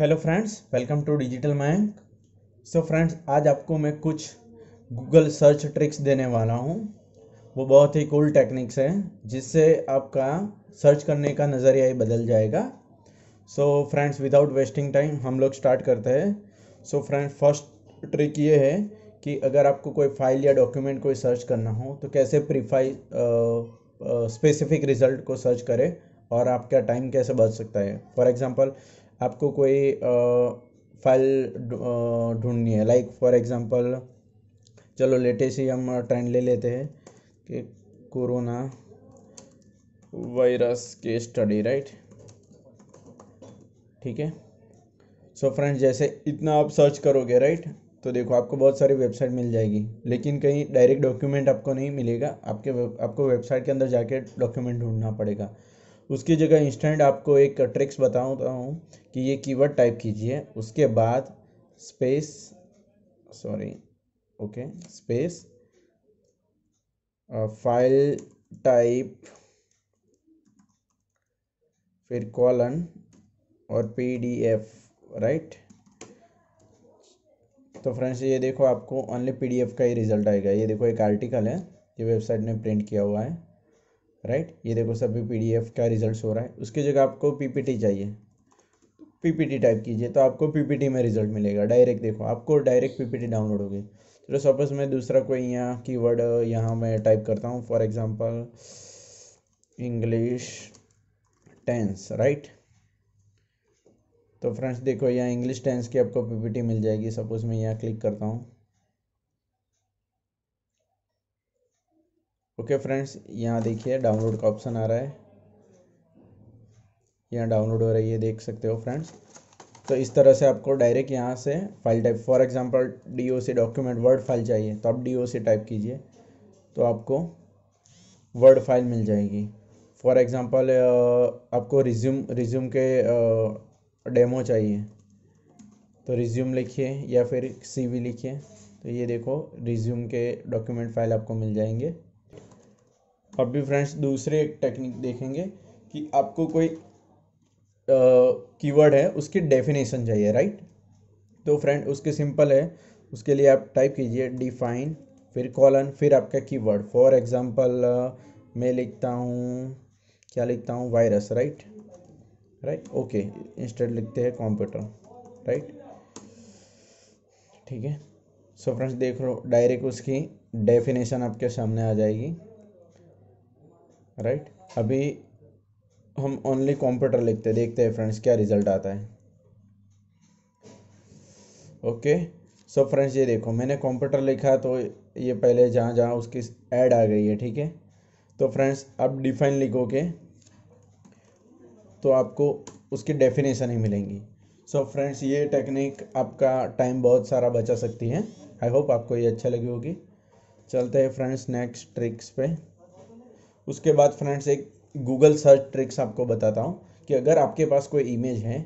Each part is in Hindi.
Hello friends welcome to digital Mayank so friends आज आपको मैं कुछ गूगल सर्च ट्रिक्स देने वाला हूँ वो बहुत ही कूल टेक्निक्स हैं जिससे आपका सर्च करने का नज़रिया ही बदल जाएगा so friends without wasting time हम लोग स्टार्ट करते हैं सो फ्रेंड्स फर्स्ट ट्रिक ये है कि अगर आपको कोई फाइल या डॉक्यूमेंट कोई सर्च करना हो तो कैसे प्रीफाइल स्पेसिफिक रिजल्ट को सर्च करें और आपका टाइम कैसे बच सकता है फॉर एग्ज़ाम्पल आपको कोई फाइल ढूंढनी है लाइक फॉर एग्जांपल चलो लेटेस्ट ही हम ट्रेंड ले लेते हैं कि कोरोना वायरस के स्टडी राइट ठीक है सो फ्रेंड्स जैसे इतना आप सर्च करोगे राइट तो देखो आपको बहुत सारी वेबसाइट मिल जाएगी लेकिन कहीं डायरेक्ट डॉक्यूमेंट आपको नहीं मिलेगा आपके वेब, आपको वेबसाइट के अंदर जाके डॉक्यूमेंट ढूंढना पड़ेगा उसकी जगह इंस्टेंट आपको एक ट्रिक्स बताऊँ हूँ कि ये कीवर्ड टाइप कीजिए उसके बाद space sorry okay space file type फिर कॉलन और पीडीएफ राइट तो फ्रेंड्स ये देखो आपको ओनली पीडीएफ का ही रिजल्ट आएगा ये देखो एक आर्टिकल है ये वेबसाइट में प्रिंट किया हुआ है राइट ये देखो सभी पीडीएफ का रिजल्ट हो रहा है उसकी जगह आपको पीपीटी चाहिए पीपीटी टाइप कीजिए तो आपको पीपीटी में रिजल्ट मिलेगा डायरेक्ट देखो आपको डायरेक्ट पीपीटी डाउनलोड होगी चलो तो सपोज मैं दूसरा कोई यहाँ कीवर्ड यहाँ मैं टाइप करता हूँ for example English tense right तो फ्रेंड्स देखो यहाँ इंग्लिश टेंस की आपको पीपीटी मिल जाएगी सपोज मैं यहाँ क्लिक करता हूँ ओके फ्रेंड्स यहाँ देखिए डाउनलोड का ऑप्शन आ रहा है यहाँ डाउनलोड हो रही है देख सकते हो फ्रेंड्स तो इस तरह से आपको डायरेक्ट यहाँ से file type for example DOC document word file चाहिए तो आप डीओसी टाइप कीजिए तो आपको वर्ड फाइल मिल जाएगी फॉर एग्जांपल आपको रिज्यूम रिज्यूम के डेमो चाहिए तो रिज्यूम लिखिए या फिर सीवी लिखिए तो ये देखो रिज्यूम के डॉक्यूमेंट फाइल आपको मिल जाएंगे अब भी फ्रेंड्स दूसरे एक टेक्निक देखेंगे कि आपको कोई कीवर्ड है उसकी डेफिनेशन चाहिए राइट तो फ्रेंड उसके सिंपल है उसके लिए आप टाइप कीजिए डिफाइन फिर कॉलन फिर आपका कीवर्ड फॉर एग्जांपल मैं लिखता हूँ क्या लिखता हूँ virus right right okay instant लिखते हैं कंप्यूटर राइट ठीक है सो फ्रेंड्स देख लो डायरेक्ट उसकी डेफिनेशन आपके सामने आ जाएगी राइट अभी हम ओनली कंप्यूटर लिखते देखते हैं फ्रेंड्स क्या रिजल्ट आता है ओके सो फ्रेंड्स ये देखो मैंने कंप्यूटर लिखा तो ये पहले जहाँ जहाँ उसकी ऐड आ गई है ठीक है तो फ्रेंड्स आप डिफाइन लिखोगे तो आपको उसकी डेफिनेशन ही मिलेंगी सो so फ्रेंड्स ये टेक्निक आपका टाइम बहुत सारा बचा सकती है आई होप आपको ये अच्छा लगी होगी चलते हैं फ्रेंड्स नेक्स्ट ट्रिक्स पे उसके बाद फ्रेंड्स एक गूगल सर्च ट्रिक्स आपको बताता हूँ कि अगर आपके पास कोई इमेज है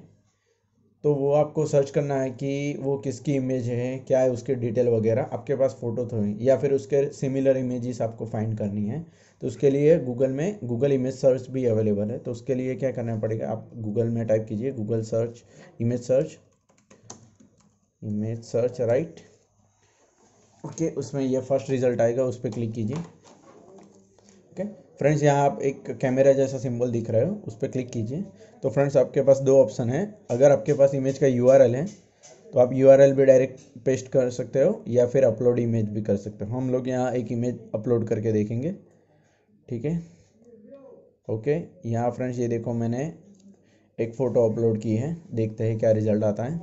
तो वो आपको सर्च करना है कि वो किसकी इमेज है क्या है उसके डिटेल वगैरह आपके पास फ़ोटो तो है या फिर उसके सिमिलर इमेजेस आपको फाइंड करनी है तो उसके लिए गूगल में गूगल इमेज सर्च भी अवेलेबल है तो उसके लिए क्या करना पड़ेगा आप गूगल में टाइप कीजिए Google search image search image search right okay उसमें यह फर्स्ट रिजल्ट आएगा उस पर क्लिक कीजिए ओके okay? फ्रेंड्स यहाँ आप एक कैमरा जैसा सिंबल दिख रहे हो उस पर क्लिक कीजिए तो फ्रेंड्स आपके पास दो ऑप्शन है अगर आपके पास इमेज का यू है तो आप यू भी डायरेक्ट पेस्ट कर सकते हो या फिर अपलोड इमेज भी कर सकते हो हम लोग यहाँ एक इमेज अपलोड करके देखेंगे ठीक है ओके यहाँ फ्रेंड्स ये देखो मैंने एक फ़ोटो अपलोड की है देखते हैं क्या रिजल्ट आता है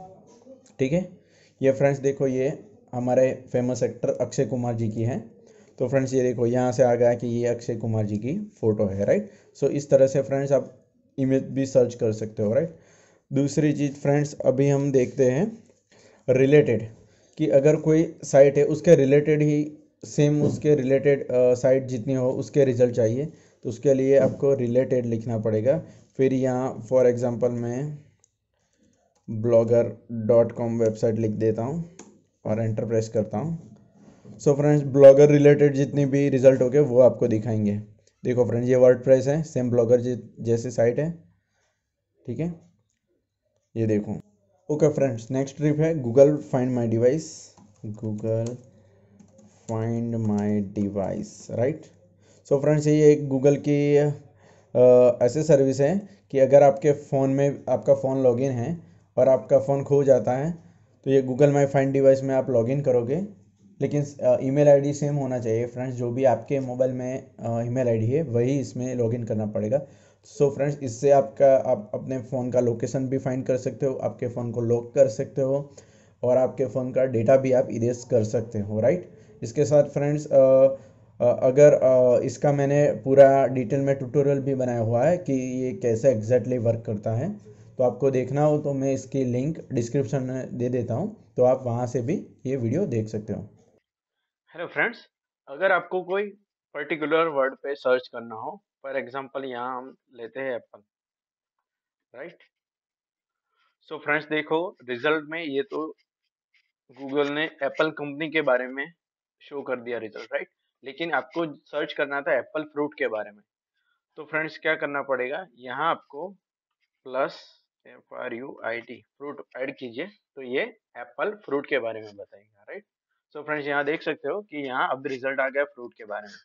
ठीक है ये फ्रेंड्स देखो ये हमारे फेमस एक्टर अक्षय कुमार जी की है तो फ्रेंड्स ये देखो यहाँ से आ गया कि ये अक्षय कुमार जी की फ़ोटो है राइट सो इस तरह से फ्रेंड्स आप इमेज भी सर्च कर सकते हो राइट दूसरी चीज़ फ्रेंड्स अभी हम देखते हैं रिलेटेड कि अगर कोई साइट है उसके रिलेटेड ही सेम उसके रिलेटेड साइट जितनी हो उसके रिजल्ट चाहिए तो उसके लिए आपको रिलेटेड लिखना पड़ेगा फिर यहाँ फॉर एग्ज़ाम्पल मैं ब्लॉगर डॉट कॉम वेबसाइट लिख देता हूँ और एंटर प्रेस करता हूँ सो फ्रेंड्स ब्लॉगर रिलेटेड जितनी भी रिजल्ट हो गए वो आपको दिखाएंगे देखो फ्रेंड्स ये वर्ड प्रेस है सेम ब्लॉगर जैसे साइट है ठीक है ये देखो ओके फ्रेंड्स नेक्स्ट ट्रिप है Google find my device Google find my device right so friends ये एक गूगल की ऐसे सर्विस है कि अगर आपके फ़ोन में आपका फ़ोन लॉगिन है और आपका फ़ोन खो जाता है तो ये गूगल माई फाइंड डिवाइस में आप लॉगिन करोगे लेकिन ईमेल आईडी सेम होना चाहिए फ्रेंड्स जो भी आपके मोबाइल में ईमेल आईडी है वही इसमें लॉगिन करना पड़ेगा सो so फ्रेंड्स इससे आपका आप अपने फ़ोन का लोकेशन भी फाइंड कर सकते हो आपके फ़ोन को लॉक कर सकते हो और आपके फ़ोन का डेटा भी आप इरेज कर सकते हो राइट इसके साथ फ्रेंड्स अगर आ, इसका मैंने पूरा डिटेल में ट्यूटोरियल भी बनाया हुआ है कि ये कैसे एग्जैक्टली वर्क करता है तो आपको देखना हो तो मैं इसकी लिंक डिस्क्रिप्शन में दे देता हूँ तो आप वहाँ से भी ये वीडियो देख सकते हो हेलो फ्रेंड्स अगर आपको कोई पर्टिकुलर वर्ड पे सर्च करना हो फॉर एग्जांपल यहाँ हम लेते हैं एप्पल राइट सो फ्रेंड्स देखो रिजल्ट में ये तो गूगल ने एप्पल कंपनी के बारे में शो कर दिया रिजल्ट राइट लेकिन आपको सर्च करना था एप्पल फ्रूट के बारे में तो फ्रेंड्स क्या करना पड़ेगा यहाँ आपको plus F R U I T fruit add कीजिए तो ये एप्पल फ्रूट के बारे में बताएगा राइट सो फ्रेंड्स यहाँ देख सकते हो कि यहाँ अब रिजल्ट आ गया फ्रूट के बारे में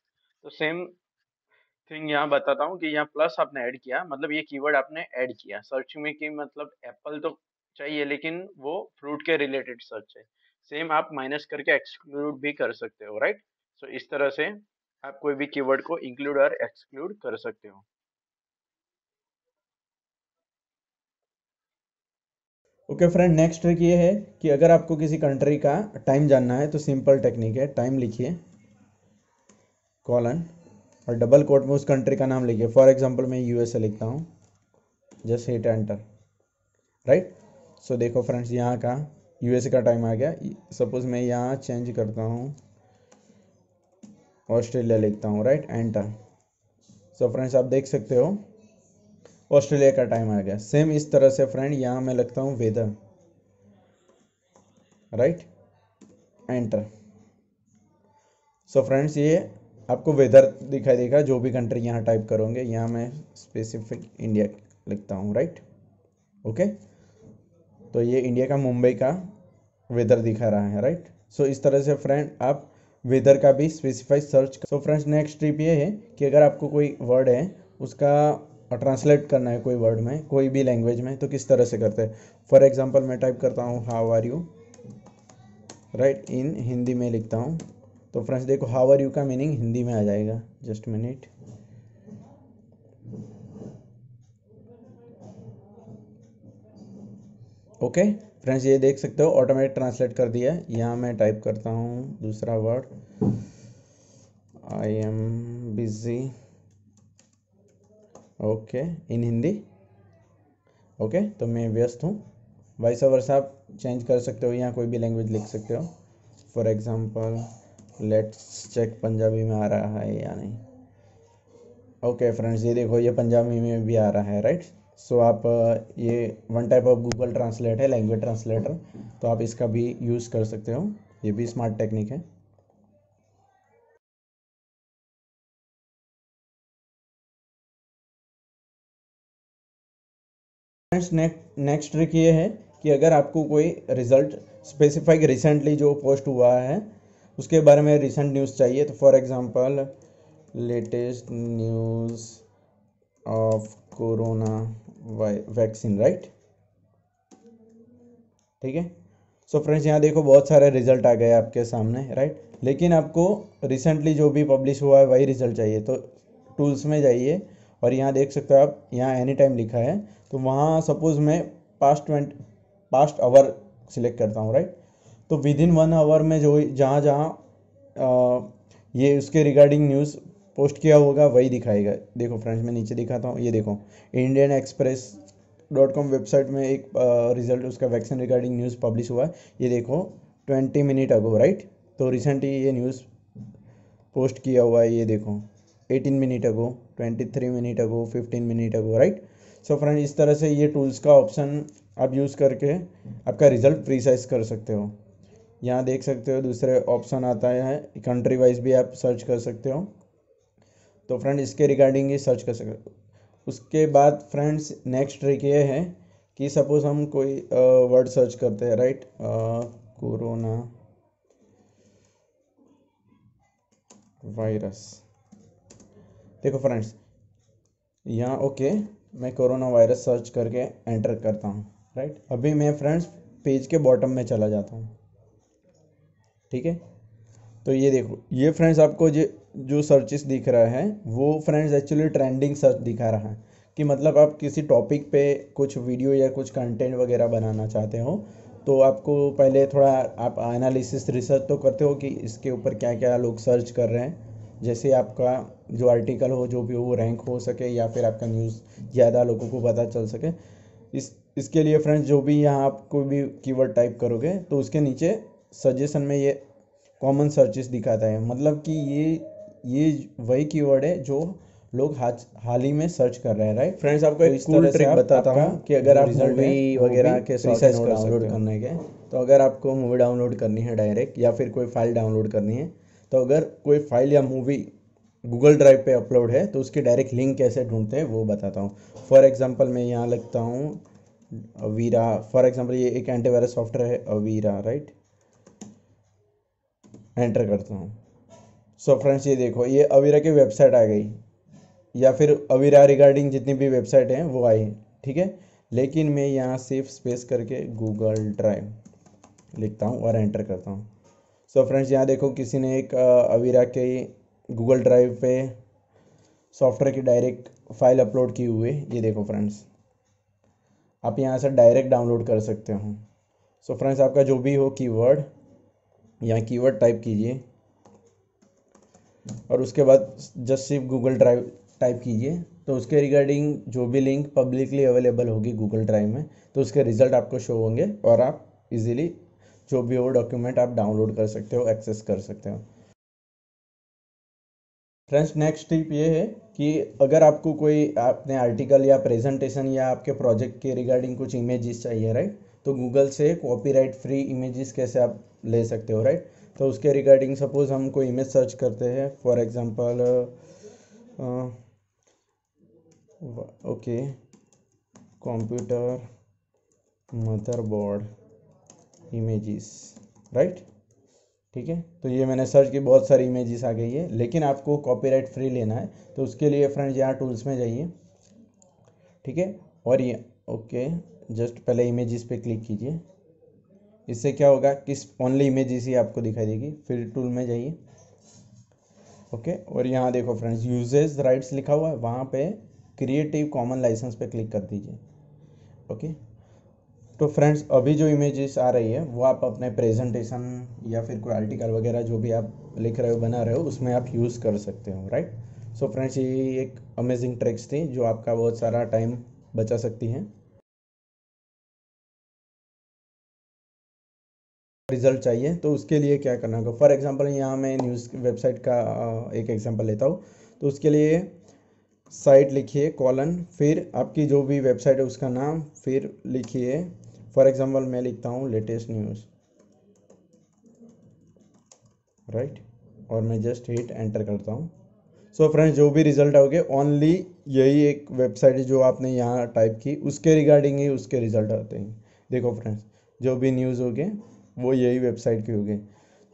तो सेम थिंग यहाँ बताता हूँ कि यहाँ प्लस आपने ऐड किया मतलब ये कीवर्ड आपने ऐड किया सर्च में कि मतलब एप्पल तो चाहिए लेकिन वो फ्रूट के रिलेटेड सर्च है सेम आप माइनस करके एक्सक्लूड भी कर सकते हो राइट सो so, इस तरह से आप कोई भी कीवर्ड को इंक्लूड और एक्सक्लूड कर सकते हो ओके फ्रेंड नेक्स्ट ट्रिक ये है कि अगर आपको किसी कंट्री का टाइम जानना है तो सिंपल टेक्निक है टाइम लिखिए कॉलन और डबल कोट में उस कंट्री का नाम लिखिए फॉर एग्जांपल मैं यूएसए लिखता हूँ just hit enter right so देखो फ्रेंड्स यहाँ का यूएसए का टाइम आ गया सपोज़ मैं यहाँ चेंज करता हूँ ऑस्ट्रेलिया लिखता हूँ राइट एंटर सो फ्रेंड्स आप देख सकते हो ऑस्ट्रेलिया का टाइम आ गया सेम इस तरह से फ्रेंड यहाँ मैं लगता हूँ weather right enter so friends ये आपको वेदर दिखाई देगा जो भी कंट्री यहाँ टाइप करोगे यहाँ मैं स्पेसिफिक इंडिया लिखता हूँ राइट ओके तो ये इंडिया का मुंबई का वेदर दिखा रहा है राइट सो so, इस तरह से फ्रेंड आप वेदर का भी specify search so friends next trip ये है कि अगर आपको कोई वर्ड है उसका और ट्रांसलेट करना है कोई वर्ड में कोई भी लैंग्वेज में तो किस तरह से करते हैं फॉर एग्जाम्पल मैं टाइप करता हूँ how are you right in Hindi में लिखता हूँ तो फ्रेंड्स देखो हाउ आर यू का मीनिंग हिंदी में आ जाएगा जस्ट मिनिट ओके फ्रेंड्स ये देख सकते हो ऑटोमेटिक ट्रांसलेट कर दिया यहाँ मैं टाइप करता हूँ दूसरा word I am busy okay in Hindi okay तो मैं व्यस्त हूँ वाइस वर्ष आप चेंज कर सकते हो या कोई भी लैंग्वेज लिख सकते हो for example let's check Punjabi में आ रहा है या नहीं ओके फ्रेंड्स ये देखो ये पंजाबी में भी आ रहा है राइट सो so, आप ये one type of Google translate है लैंग्वेज ट्रांसलेटर तो आप इसका भी यूज़ कर सकते हो ये भी स्मार्ट टेक्निक है फ्रेंड्स नेक्स्ट ट्रिक ये है कि अगर आपको कोई रिजल्ट स्पेसिफाइक रिसेंटली जो पोस्ट हुआ है उसके बारे में रिसेंट न्यूज़ चाहिए तो for example latest news of corona vaccine right ठीक है सो फ्रेंड्स यहाँ देखो बहुत सारे रिजल्ट आ गए आपके सामने राइट right? लेकिन आपको रिसेंटली जो भी पब्लिश हुआ है वही रिजल्ट चाहिए तो टूल्स में जाइए और यहाँ देख सकते हो आप यहाँ एनी टाइम लिखा है तो वहाँ सपोज़ मैं past twenty past hour select करता हूँ राइट तो विद इन वन आवर में जो जहाँ जहाँ ये उसके रिगार्डिंग न्यूज़ पोस्ट किया होगा वही दिखाएगा देखो फ्रेंड्स मैं नीचे दिखाता हूँ ये देखो Indian Express dot com website में एक रिजल्ट उसका वैक्सीन रिगार्डिंग न्यूज़ पब्लिश हुआ है ये देखो ट्वेंटी मिनट अगो राइट तो रिसेंटली ये न्यूज़ पोस्ट किया हुआ है ये देखो 18 minute ago 23 minute ago 15 minute ago right so friend इस तरह से ये टूल्स का ऑप्शन आप यूज़ करके आपका रिजल्ट प्रीसाइज कर सकते हो यहाँ देख सकते हो दूसरे ऑप्शन आता है कंट्री वाइज भी आप सर्च कर सकते हो तो फ्रेंड इसके रिगार्डिंग ही सर्च कर सकते हो उसके बाद फ्रेंड्स नेक्स्ट ट्रिक ये है कि सपोज हम कोई वर्ड सर्च करते हैं राइट कोरोना वायरस देखो फ्रेंड्स यहाँ ओके मैं कोरोना वायरस सर्च करके एंटर करता हूँ राइट अभी मैं फ्रेंड्स पेज के बॉटम में चला जाता हूँ ठीक है तो ये देखो ये फ्रेंड्स आपको जो जो सर्चेस दिख रहा है वो फ्रेंड्स एक्चुअली ट्रेंडिंग सर्च दिखा रहा है कि मतलब आप किसी टॉपिक पे कुछ वीडियो या कुछ कंटेंट वगैरह बनाना चाहते हो तो आपको पहले थोड़ा आप एनालिसिस रिसर्च तो करते हो कि इसके ऊपर क्या क्या लोग सर्च कर रहे हैं जैसे आपका जो आर्टिकल हो जो भी हो वो रैंक हो सके या फिर आपका न्यूज़ ज़्यादा लोगों को पता चल सके इस इसके लिए फ्रेंड्स जो भी यहाँ आप कोई भी कीवर्ड टाइप करोगे तो उसके नीचे सजेशन में ये कॉमन सर्चेस दिखाता है मतलब कि ये ये वही कीवर्ड है जो लोग हाल ही में सर्च कर रहे हैं राइट फ्रेंड्स आपको तो इस तरह कूल ट्रिक बताता हूँ कि अगर आप मूवी वगैरह के रिसर्च डाउनलोड करने के तो अगर आपको मूवी डाउनलोड करनी है डायरेक्ट या फिर कोई फाइल डाउनलोड करनी है तो अगर कोई फाइल या मूवी गूगल ड्राइव पे अपलोड है तो उसके डायरेक्ट लिंक कैसे ढूंढते हैं वो बताता हूँ फॉर एग्जांपल मैं यहाँ लिखता हूँ अवीरा फॉर एग्जांपल ये एक एंटीवायरस सॉफ्टवेयर है अवीरा राइट एंटर करता हूँ सो फ्रेंड्स ये देखो ये अवीरा की वेबसाइट आ गई या फिर अवीरा रिगार्डिंग जितनी भी वेबसाइट हैं वो आई ठीक है लेकिन मैं यहाँ सिर्फ स्पेस करके गूगल ड्राइव लिखता हूँ और एंटर करता हूँ सो फ्रेंड्स यहाँ देखो किसी ने एक अवीरा के गूगल ड्राइव पे सॉफ्टवेयर की डायरेक्ट फाइल अपलोड की हुई ये देखो फ्रेंड्स आप यहाँ से डायरेक्ट डाउनलोड कर सकते हो सो फ्रेंड्स आपका जो भी हो कीवर्ड यहाँ कीवर्ड टाइप कीजिए और उसके बाद जस्ट सिर्फ गूगल ड्राइव टाइप कीजिए तो उसके रिगार्डिंग जो भी लिंक पब्लिकली अवेलेबल होगी गूगल ड्राइव में तो उसके रिज़ल्ट आपको शो होंगे और आप इजीली जो भी वो डॉक्यूमेंट आप डाउनलोड कर सकते हो एक्सेस कर सकते हो फ्रेंड्स नेक्स्ट टिप ये है कि अगर आपको कोई अपने आर्टिकल या प्रेजेंटेशन या आपके प्रोजेक्ट के रिगार्डिंग कुछ इमेजेस चाहिए राइट तो गूगल से कॉपीराइट फ्री इमेजेस कैसे आप ले सकते हो राइट तो उसके रिगार्डिंग सपोज हम कोई इमेज सर्च करते हैं for example okay computer motherboard images right ठीक है तो ये मैंने सर्च की बहुत सारी इमेजेस आ गई है लेकिन आपको कॉपीराइट फ्री लेना है तो उसके लिए फ्रेंड्स यहाँ टूल्स में जाइए ठीक है और ये ओके जस्ट पहले इमेजेस पे क्लिक कीजिए इससे क्या होगा किस ओनली इमेजेस ही आपको दिखाई देगी फिर टूल में जाइए ओके और यहाँ देखो फ्रेंड्स यूजेज राइट्स लिखा हुआ है वहाँ पे क्रिएटिव कॉमन लाइसेंस पे क्लिक कर दीजिए ओके तो फ्रेंड्स अभी जो इमेजेस आ रही है वो आप अपने प्रेजेंटेशन या फिर कोई आर्टिकल वगैरह जो भी आप लिख रहे हो बना रहे हो उसमें आप यूज़ कर सकते हो राइट सो फ्रेंड्स ये एक अमेजिंग ट्रिक्स थी जो आपका बहुत सारा टाइम बचा सकती है रिजल्ट चाहिए तो उसके लिए क्या करना होगा फॉर एग्जांपल यहाँ मैं न्यूज़ वेबसाइट का एक एग्जांपल लेता हूँ तो उसके लिए साइट लिखिए कॉलन फिर आपकी जो भी वेबसाइट है उसका नाम फिर लिखिए फॉर एग्जाम्पल मैं लिखता हूँ लेटेस्ट न्यूज़ राइट और मैं जस्ट हिट एंटर करता हूँ सो so फ्रेंड्स जो भी रिजल्ट आओगे ओनली यही एक वेबसाइट है जो आपने यहाँ टाइप की उसके रिगार्डिंग ही उसके रिजल्ट आते हैं देखो फ्रेंड्स जो भी न्यूज़ हो गए वो यही वेबसाइट के हो गए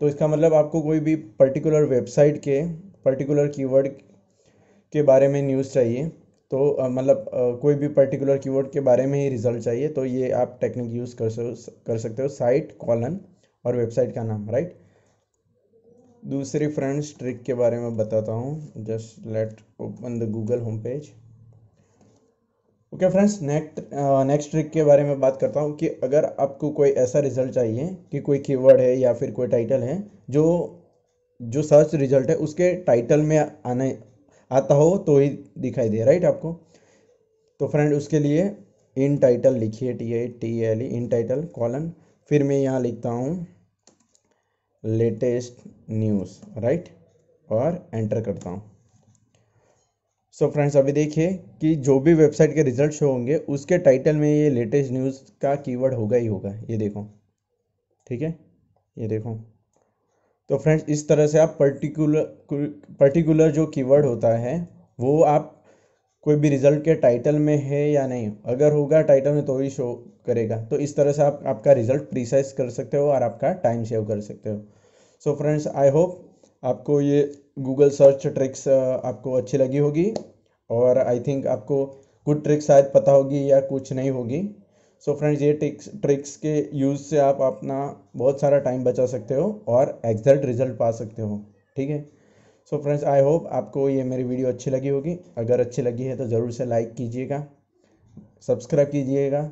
तो इसका मतलब आपको कोई भी पर्टिकुलर वेबसाइट के पर्टिकुलर कीवर्ड के बारे में न्यूज़ चाहिए तो मतलब कोई भी पर्टिकुलर कीवर्ड के बारे में ही रिजल्ट चाहिए तो ये आप टेक्निक यूज़ कर कर सकते हो साइट कॉलन और वेबसाइट का नाम राइट दूसरी फ्रेंड्स ट्रिक के बारे में बताता हूँ just let open the Google home page okay friends next next trick के बारे में बात करता हूँ कि अगर आपको कोई ऐसा रिजल्ट चाहिए कि कोई कीवर्ड है या फिर कोई टाइटल है जो जो सर्च रिजल्ट है उसके टाइटल में आने आता हो तो ही दिखाई दे राइट आपको तो फ्रेंड उसके लिए इन टाइटल लिखिए T A T L E in title colon फिर मैं यहाँ लिखता हूँ लेटेस्ट न्यूज़ राइट और एंटर करता हूँ सो फ्रेंड्स अभी देखिए कि जो भी वेबसाइट के रिजल्ट शो होंगे उसके टाइटल में ये लेटेस्ट न्यूज़ का कीवर्ड होगा ही होगा ये देखो ठीक है ये देखो तो फ्रेंड्स इस तरह से आप पर्टिकुलर पर्टिकुलर जो कीवर्ड होता है वो आप कोई भी रिजल्ट के टाइटल में है या नहीं अगर होगा टाइटल में तो ही शो करेगा तो इस तरह से आप आपका रिजल्ट प्रिसाइज कर सकते हो और आपका टाइम सेव कर सकते हो सो फ्रेंड्स आई होप आपको ये गूगल सर्च ट्रिक्स आपको अच्छी लगी होगी और आई थिंक आपको कुछ ट्रिक्स शायद पता होगी या कुछ नहीं होगी सो फ्रेंड्स ये ट्रिक्स ट्रिक्स के यूज़ से आप अपना बहुत सारा टाइम बचा सकते हो और एग्जैक्ट रिजल्ट पा सकते हो ठीक है सो फ्रेंड्स आई होप आपको ये मेरी वीडियो अच्छी लगी होगी अगर अच्छी लगी है तो ज़रूर से लाइक कीजिएगा सब्सक्राइब कीजिएगा